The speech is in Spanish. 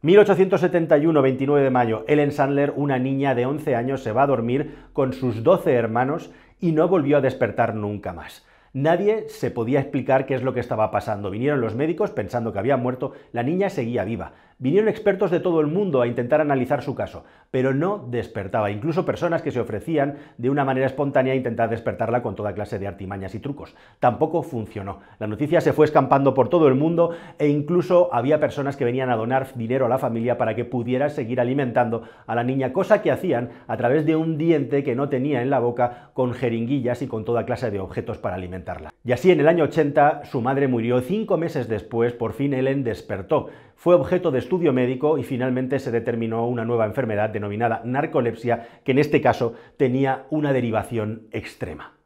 1871, 29 de mayo, Ellen Sandler, una niña de 11 años, se va a dormir con sus 12 hermanos y no volvió a despertar nunca más. Nadie se podía explicar qué es lo que estaba pasando. Vinieron los médicos pensando que había muerto, la niña seguía viva. Vinieron expertos de todo el mundo a intentar analizar su caso, pero no despertaba. Incluso personas que se ofrecían de una manera espontánea a intentar despertarla con toda clase de artimañas y trucos. Tampoco funcionó. La noticia se fue escampando por todo el mundo e incluso había personas que venían a donar dinero a la familia para que pudiera seguir alimentando a la niña, cosa que hacían a través de un diente que no tenía en la boca con jeringuillas y con toda clase de objetos para alimentar. Y así en el año 80 su madre murió cinco meses después, por fin Ellen despertó. Fue objeto de estudio médico y finalmente se determinó una nueva enfermedad denominada narcolepsia, que en este caso tenía una derivación extrema.